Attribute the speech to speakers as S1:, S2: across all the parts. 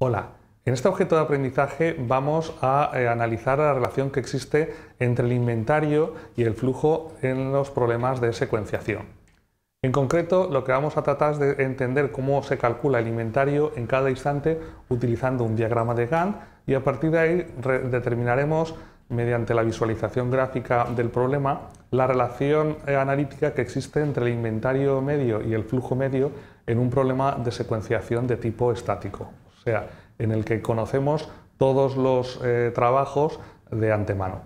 S1: Hola, en este objeto de aprendizaje vamos a eh, analizar la relación que existe entre el inventario y el flujo en los problemas de secuenciación. En concreto, lo que vamos a tratar es de entender cómo se calcula el inventario en cada instante utilizando un diagrama de Gantt y a partir de ahí determinaremos mediante la visualización gráfica del problema, la relación eh, analítica que existe entre el inventario medio y el flujo medio en un problema de secuenciación de tipo estático o sea, en el que conocemos todos los eh, trabajos de antemano.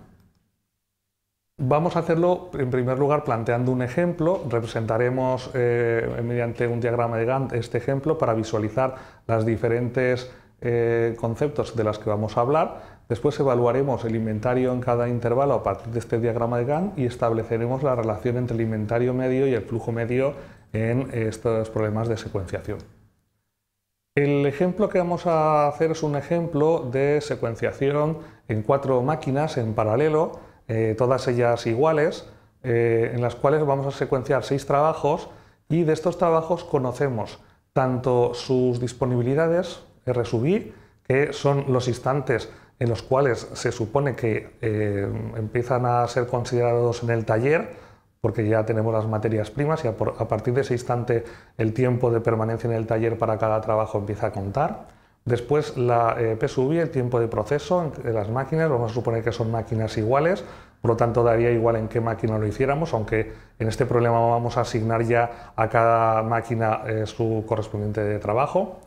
S1: Vamos a hacerlo en primer lugar planteando un ejemplo. Representaremos eh, mediante un diagrama de Gantt este ejemplo para visualizar los diferentes eh, conceptos de los que vamos a hablar. Después evaluaremos el inventario en cada intervalo a partir de este diagrama de Gantt y estableceremos la relación entre el inventario medio y el flujo medio en estos problemas de secuenciación. El ejemplo que vamos a hacer es un ejemplo de secuenciación en cuatro máquinas en paralelo, eh, todas ellas iguales, eh, en las cuales vamos a secuenciar seis trabajos y de estos trabajos conocemos tanto sus disponibilidades, R sub i, que son los instantes en los cuales se supone que eh, empiezan a ser considerados en el taller, porque ya tenemos las materias primas y a, partir de ese instante el tiempo de permanencia en el taller para cada trabajo empieza a contar. Después la eh, PSUV, el tiempo de proceso de las máquinas, vamos a suponer que son máquinas iguales, por lo tanto daría igual en qué máquina lo hiciéramos, aunque en este problema vamos a asignar ya a cada máquina eh, su correspondiente de trabajo.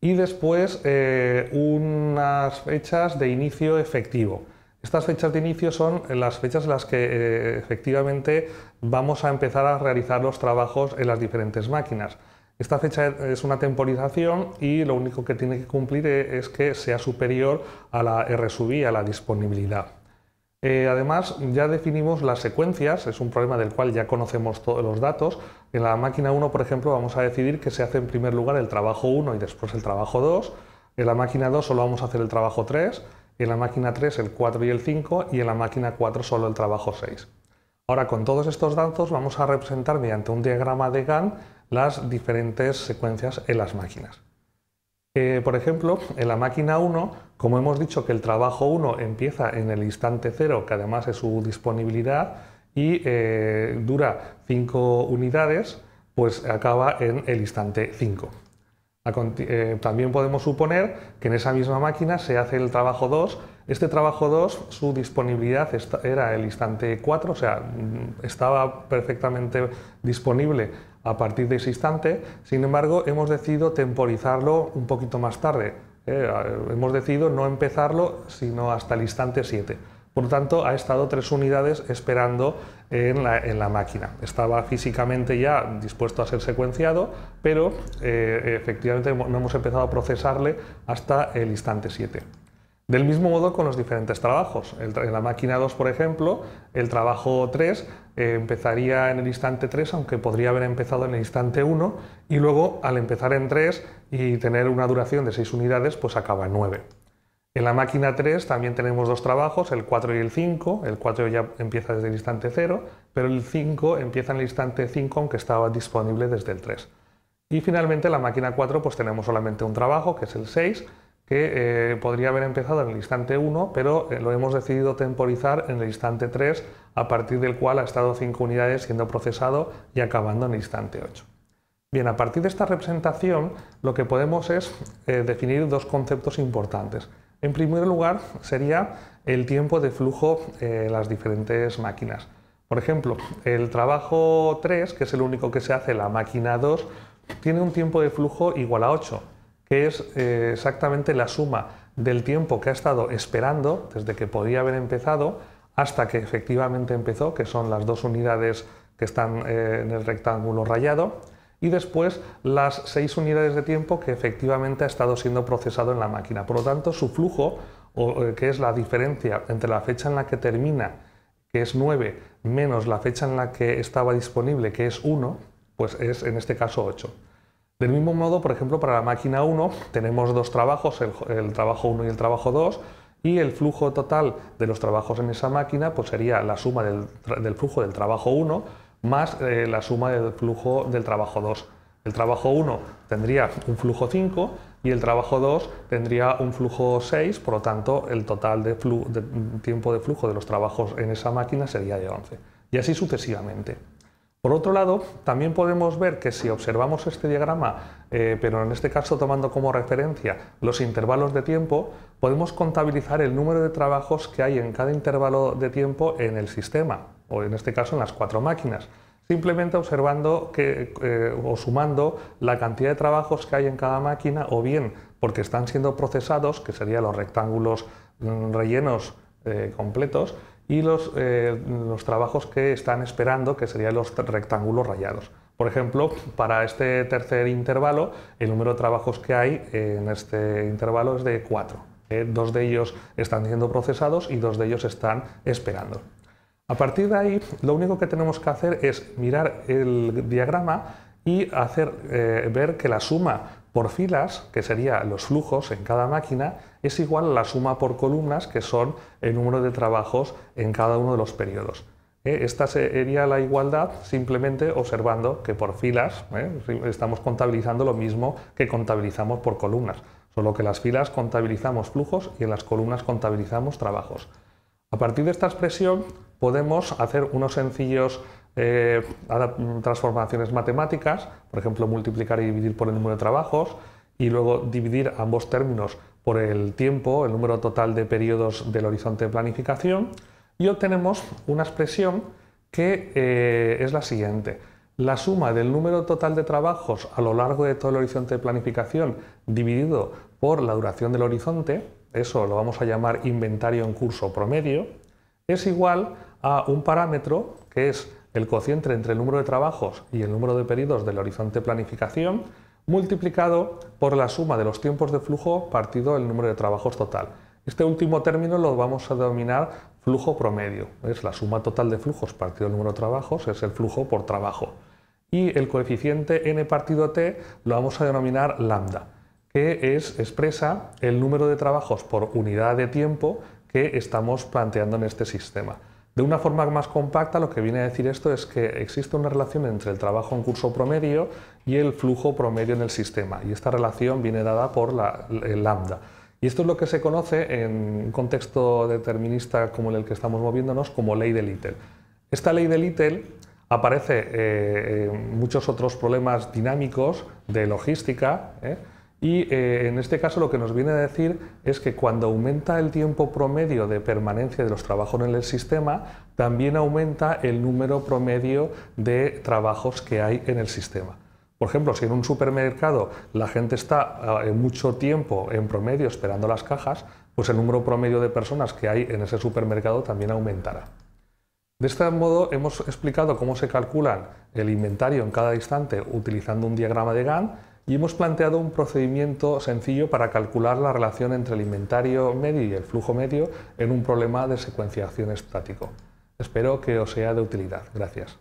S1: Y después eh, unas fechas de inicio efectivo. Estas fechas de inicio son las fechas en las que eh, efectivamente vamos a empezar a realizar los trabajos en las diferentes máquinas. Esta fecha es una temporización y lo único que tiene que cumplir eh, es que sea superior a la RSV, a la disponibilidad. Eh, además, ya definimos las secuencias, es un problema del cual ya conocemos todos los datos. En la máquina 1, por ejemplo, vamos a decidir que se hace en primer lugar el trabajo 1 y después el trabajo 2. En la máquina 2 solo vamos a hacer el trabajo 3 en la máquina 3 el 4 y el 5 y en la máquina 4 solo el trabajo 6. Ahora con todos estos datos vamos a representar mediante un diagrama de GAN las diferentes secuencias en las máquinas. Eh, por ejemplo, en la máquina 1, como hemos dicho que el trabajo 1 empieza en el instante 0, que además es su disponibilidad, y eh, dura 5 unidades, pues acaba en el instante 5. Eh, también podemos suponer que en esa misma máquina se hace el trabajo 2. Este trabajo 2, su disponibilidad era el instante 4, o sea, mm, estaba perfectamente disponible a partir de ese instante. Sin embargo, hemos decidido temporizarlo un poquito más tarde. Eh, hemos decidido no empezarlo sino hasta el instante 7. Por lo tanto, ha estado tres unidades esperando en la, máquina. Estaba físicamente ya dispuesto a ser secuenciado, pero eh, efectivamente no hemos empezado a procesarle hasta el instante 7. Del mismo modo con los diferentes trabajos. en la máquina 2, por ejemplo, el trabajo 3 eh, empezaría en el instante 3, aunque podría haber empezado en el instante 1, y luego al empezar en 3 y tener una duración de 6 unidades, pues acaba en 9. En la máquina 3 también tenemos dos trabajos, el 4 y el 5. El 4 ya empieza desde el instante 0, pero el 5 empieza en el instante 5, aunque estaba disponible desde el 3. Y finalmente en la máquina 4 pues tenemos solamente un trabajo, que es el 6, que eh, podría haber empezado en el instante 1, pero eh, lo hemos decidido temporizar en el instante 3, a partir del cual ha estado 5 unidades siendo procesado y acabando en el instante 8. Bien, a partir de esta representación lo que podemos es eh, definir dos conceptos importantes. En primer lugar, sería el tiempo de flujo en eh, las diferentes máquinas. Por ejemplo, el trabajo 3, que es el único que se hace en la máquina 2, tiene un tiempo de flujo igual a 8, que es eh, exactamente la suma del tiempo que ha estado esperando desde que podía haber empezado hasta que efectivamente empezó, que son las dos unidades que están eh, en el rectángulo rayado, y después las seis unidades de tiempo que efectivamente ha estado siendo procesado en la máquina. Por lo tanto, su flujo, eh, que es la diferencia entre la fecha en la que termina, que es 9, menos la fecha en la que estaba disponible, que es 1, pues es en este caso 8. Del mismo modo, por ejemplo, para la máquina 1 tenemos dos trabajos, el, trabajo 1 y el trabajo 2, y el flujo total de los trabajos en esa máquina pues sería la suma del, del flujo del trabajo 1 más eh, la suma del flujo del trabajo 2. El trabajo 1 tendría un flujo 5 y el trabajo 2 tendría un flujo 6, por lo tanto el total de, mm, tiempo de flujo de los trabajos en esa máquina sería de 11, y así sucesivamente. Por otro lado, también podemos ver que si observamos este diagrama, eh, pero en este caso tomando como referencia los intervalos de tiempo, podemos contabilizar el número de trabajos que hay en cada intervalo de tiempo en el sistema o en este caso en las cuatro máquinas, simplemente observando que, eh, o sumando la cantidad de trabajos que hay en cada máquina o bien porque están siendo procesados, que serían los rectángulos mm, rellenos eh, completos, y eh, los, trabajos que están esperando, que serían los rectángulos rayados. Por ejemplo, para este tercer intervalo, el número de trabajos que hay en este intervalo es de cuatro. dos de ellos están siendo procesados y dos de ellos están esperando. A partir de ahí, lo único que tenemos que hacer es mirar el diagrama y hacer eh, ver que la suma por filas, que serían los flujos en cada máquina, es igual a la suma por columnas, que son el número de trabajos en cada uno de los periodos. Eh, esta sería la igualdad simplemente observando que por filas eh, estamos contabilizando lo mismo que contabilizamos por columnas, solo que las filas contabilizamos flujos y en las columnas contabilizamos trabajos. A partir de esta expresión podemos hacer unos sencillos eh, transformaciones matemáticas, por ejemplo, multiplicar y dividir por el número de trabajos, y luego dividir ambos términos por el tiempo, el número total de periodos del horizonte de planificación, y obtenemos una expresión que eh, es la siguiente. La suma del número total de trabajos a lo largo de todo el horizonte de planificación dividido por la duración del horizonte, eso lo vamos a llamar inventario en curso promedio, es igual a un parámetro que es el cociente entre el número de trabajos y el número de periodos del horizonte planificación multiplicado por la suma de los tiempos de flujo partido el número de trabajos total. Este último término lo vamos a denominar flujo promedio, es la suma total de flujos partido el número de trabajos, es el flujo por trabajo. Y el coeficiente n partido t lo vamos a denominar lambda, que es, expresa el número de trabajos por unidad de tiempo que estamos planteando en este sistema. De una forma más compacta, lo que viene a decir esto es que existe una relación entre el trabajo en curso promedio y el flujo promedio en el sistema, y esta relación viene dada por la, lambda. Y esto es lo que se conoce en un contexto determinista como el que estamos moviéndonos como ley de Little. Esta ley de Little aparece eh, en muchos otros problemas dinámicos de logística, ¿eh? Y eh, en este caso lo que nos viene a decir es que cuando aumenta el tiempo promedio de permanencia de los trabajos en el sistema, también aumenta el número promedio de trabajos que hay en el sistema. Por ejemplo, si en un supermercado la gente está eh, mucho tiempo en promedio esperando las cajas, pues el número promedio de personas que hay en ese supermercado también aumentará. De este modo hemos explicado cómo se calculan el inventario en cada instante utilizando un diagrama de Gantt y hemos planteado un procedimiento sencillo para calcular la relación entre el inventario medio y el flujo medio en un problema de secuenciación estático. Espero que os sea de utilidad. Gracias.